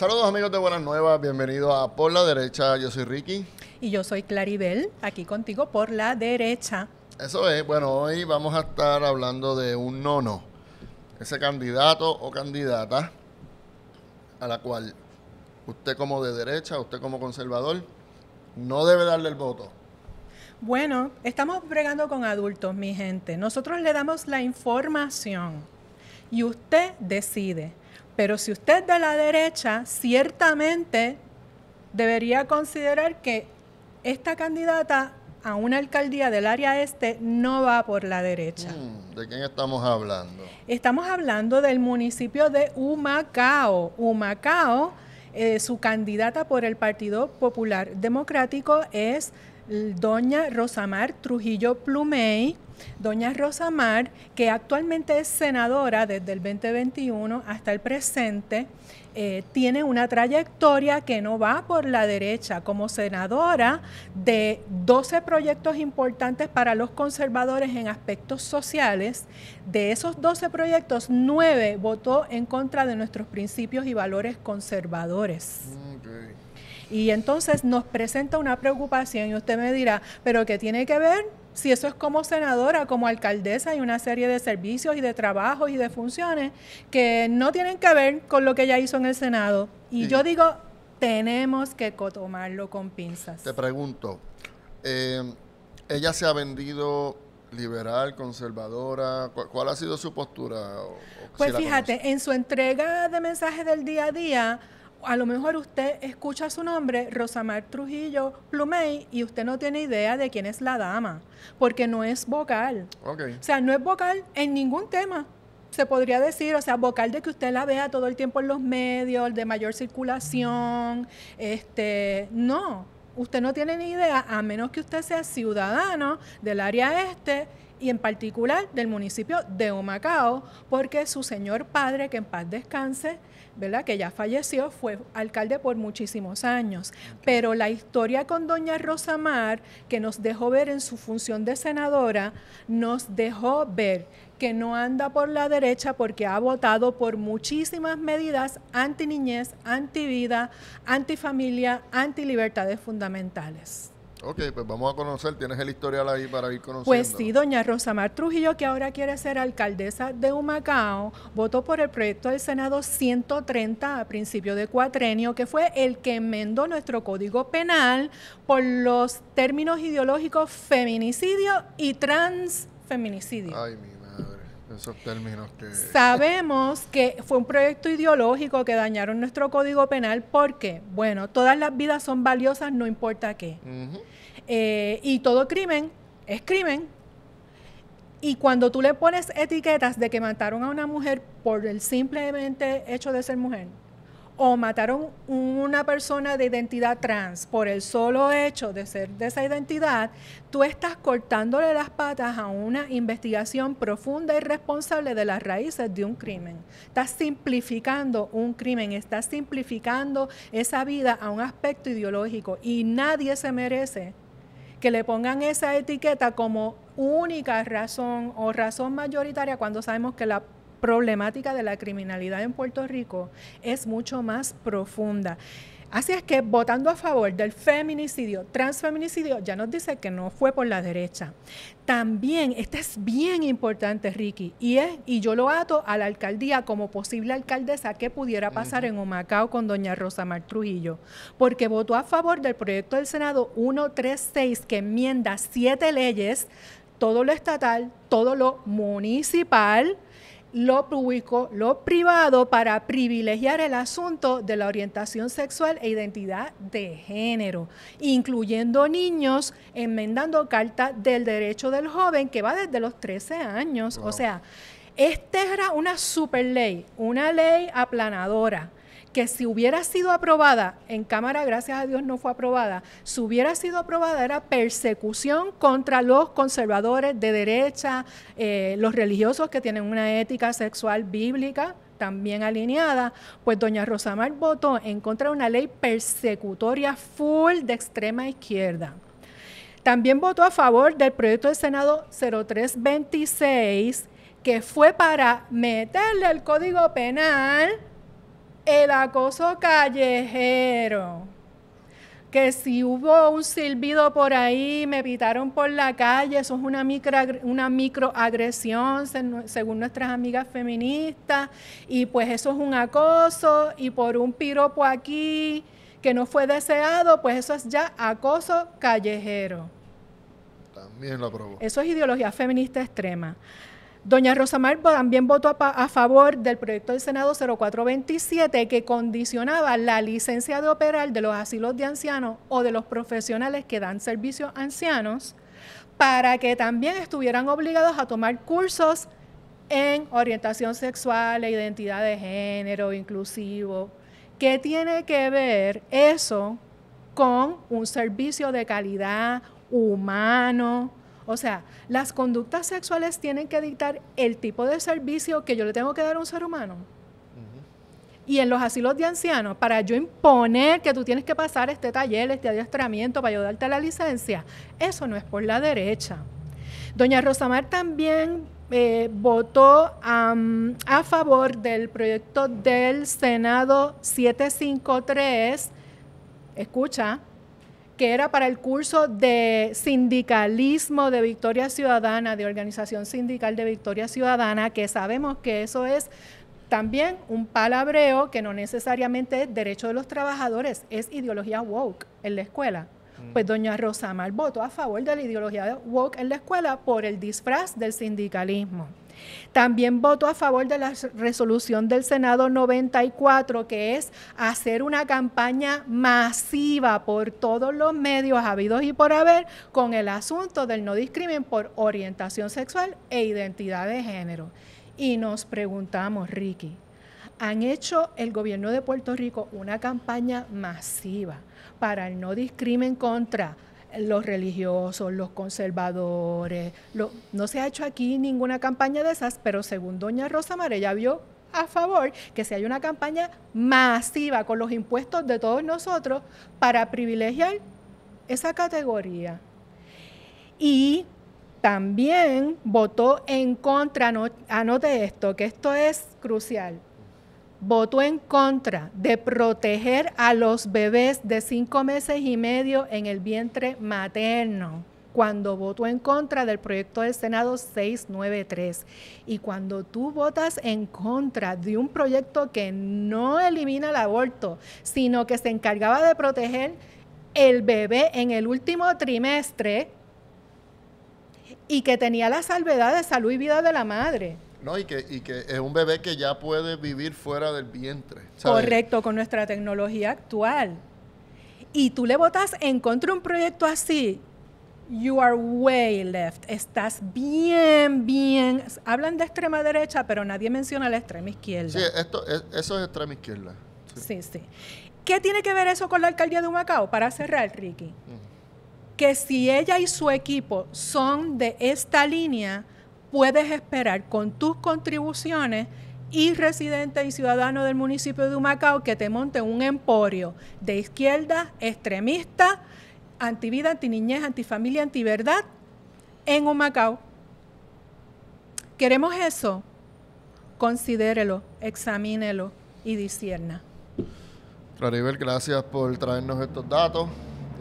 Saludos amigos de Buenas Nuevas, bienvenido a Por la Derecha, yo soy Ricky. Y yo soy Claribel, aquí contigo por la derecha. Eso es, bueno, hoy vamos a estar hablando de un nono, ese candidato o candidata a la cual usted como de derecha, usted como conservador, no debe darle el voto. Bueno, estamos bregando con adultos, mi gente. Nosotros le damos la información y usted decide. Pero si usted es de la derecha, ciertamente debería considerar que esta candidata a una alcaldía del área este no va por la derecha. Mm, ¿De quién estamos hablando? Estamos hablando del municipio de Humacao. Humacao, eh, su candidata por el Partido Popular Democrático es doña Rosamar Trujillo Plumey doña Rosa Mar, que actualmente es senadora desde el 2021 hasta el presente, eh, tiene una trayectoria que no va por la derecha como senadora de 12 proyectos importantes para los conservadores en aspectos sociales. De esos 12 proyectos, 9 votó en contra de nuestros principios y valores conservadores. Y entonces nos presenta una preocupación y usted me dirá, pero ¿qué tiene que ver si eso es como senadora, como alcaldesa, hay una serie de servicios y de trabajos y de funciones que no tienen que ver con lo que ella hizo en el Senado. Y yo digo, tenemos que tomarlo con pinzas. Te pregunto, eh, ella se ha vendido liberal, conservadora? ¿Cuál, ha sido su postura? pues fíjate, en su entrega de mensajes del día a día a lo mejor usted escucha su nombre, Rosamar Trujillo Plumey, y usted no tiene idea de quién es la dama, porque no es vocal. O sea, no es vocal en ningún tema. Se podría decir, o sea, vocal de que usted la vea todo el tiempo en los medios, de mayor circulación, este, no usted no tiene ni idea, a menos que usted sea ciudadano del área este y en particular del municipio de Omacao, porque su señor padre, que en paz descanse, ¿verdad? que ya falleció, fue alcalde por muchísimos años. Pero la historia con doña Rosa que nos dejó ver en su función de senadora, nos dejó ver que no anda por la derecha porque ha votado por muchísimas medidas anti niñez, anti vida, anti familia, anti libertades fundamentales. Ok, pues vamos a conocer, tienes el historial ahí para ir conociendo. Pues sí, doña Rosamar Trujillo, que ahora quiere ser alcaldesa de Humacao, votó por el proyecto del Senado 130 a principio de cuatrenio, que fue el que enmendó nuestro código penal por los términos ideológicos feminicidio y transfeminicidio. Ay, esos términos que... Sabemos que fue un proyecto ideológico que dañaron nuestro código penal porque, bueno, todas las vidas son valiosas, no importa qué. Eh, y todo crimen es crimen. Y cuando tú le pones etiquetas de que mataron a una mujer por el simplemente hecho de ser mujer, o mataron una persona de identidad trans por el solo hecho de ser de esa identidad, tú estás cortándole las patas a una investigación profunda y responsable de las raíces de un crimen. Estás simplificando un crimen, estás simplificando esa vida a un aspecto ideológico y nadie se merece que le pongan esa etiqueta como única razón o razón mayoritaria cuando sabemos que la problemática de la criminalidad en Puerto Rico es mucho más profunda. Así es que votando a favor del feminicidio, transfeminicidio, ya nos dice que no fue por la derecha. También, esto es bien importante, Ricky, y, es, y yo lo ato a la alcaldía como posible alcaldesa que pudiera pasar en Humacao con doña Rosa Mar Trujillo, porque votó a favor del proyecto del Senado 136 que enmienda siete leyes, todo lo estatal, todo lo municipal, lo público, lo privado, para privilegiar el asunto de la orientación sexual e identidad de género, incluyendo niños, enmendando Carta del Derecho del Joven, que va desde los 13 años. O sea, esta era una super ley, una ley aplanadora que si hubiera sido aprobada en Cámara, gracias a Dios no fue aprobada, si hubiera sido aprobada era persecución contra los conservadores de derecha, eh, los religiosos que tienen una ética sexual bíblica también alineada, pues doña Rosamar votó en contra de una ley persecutoria full de extrema izquierda. También votó a favor del proyecto del Senado 0326, que fue para meterle el Código Penal el acoso callejero. Que si hubo un silbido por ahí, me pitaron por la calle, eso es una, micro, una microagresión según nuestras amigas feministas, y pues eso es un acoso, y por un piropo aquí que no fue deseado, pues eso es ya acoso callejero. También lo aprobó. Eso es ideología feminista extrema. Doña Rosamar también votó a, favor del proyecto del Senado 0427 que condicionaba la licencia de operar de los asilos de ancianos o de los profesionales que dan servicios a ancianos para que también estuvieran obligados a tomar cursos en orientación sexual, e identidad de género, inclusivo. ¿Qué tiene que ver eso con un servicio de calidad humano, o sea, las conductas sexuales tienen que dictar el tipo de servicio que yo le tengo que dar a un ser humano. Y en los asilos de ancianos, para yo imponer que tú tienes que pasar este taller, este adiestramiento para ayudarte a la licencia, eso no es por la derecha. Doña Rosamar también eh, votó a favor del proyecto del Senado 753, escucha, que era para el curso de sindicalismo de Victoria Ciudadana, de organización sindical de Victoria Ciudadana, que sabemos que eso es también un palabreo que no necesariamente es derecho de los trabajadores, es ideología woke en la escuela. Mm. Pues doña Rosamar votó a favor de la ideología woke en la escuela por el disfraz del sindicalismo. También voto a favor de la resolución del Senado 94, que es hacer una campaña masiva por todos los medios habidos y por haber con el asunto del no discrimen por orientación sexual e identidad de género. Y nos preguntamos, Ricky, han hecho el gobierno de Puerto Rico una campaña masiva para el no discrimen contra los religiosos, los conservadores. no se ha hecho aquí ninguna campaña de esas, pero según doña Rosa María vio a favor que si hay una campaña masiva con los impuestos de todos nosotros para privilegiar esa categoría. Y también votó en contra, anote ah, esto, que esto es crucial, votó en contra de proteger a los bebés de cinco meses y medio en el vientre materno cuando votó en contra del proyecto del Senado 693. Y cuando tú votas en contra de un proyecto que no elimina el aborto, sino que se encargaba de proteger el bebé en el último trimestre y que tenía la salvedad de salud y vida de la madre, ¿no? Y que, y que es un bebé que ya puede vivir fuera del vientre. Correcto, con nuestra tecnología actual. Y tú le votas en contra un proyecto así, you are way left. Estás bien, bien. Hablan de extrema derecha, pero nadie menciona la extrema izquierda. Sí, esto, eso es extrema izquierda. Sí. sí. ¿Qué tiene que ver eso con la alcaldía de Humacao? Para cerrar, Ricky. Que si ella y su equipo son de esta línea, puedes esperar con tus contribuciones y residentes y ciudadanos del municipio de Humacao que te monte un emporio de izquierda, extremista, antivida, antiniñez, antifamilia, antiverdad en Humacao. ¿Queremos eso? Considérelo, examínelo y disierna. Claribel, gracias por traernos estos datos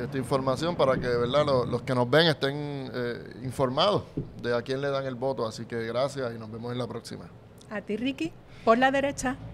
esta información para que verdad los, que nos ven estén eh, informados de a quién le dan el voto. Así que gracias y nos vemos en la próxima. A ti, Ricky, por la derecha.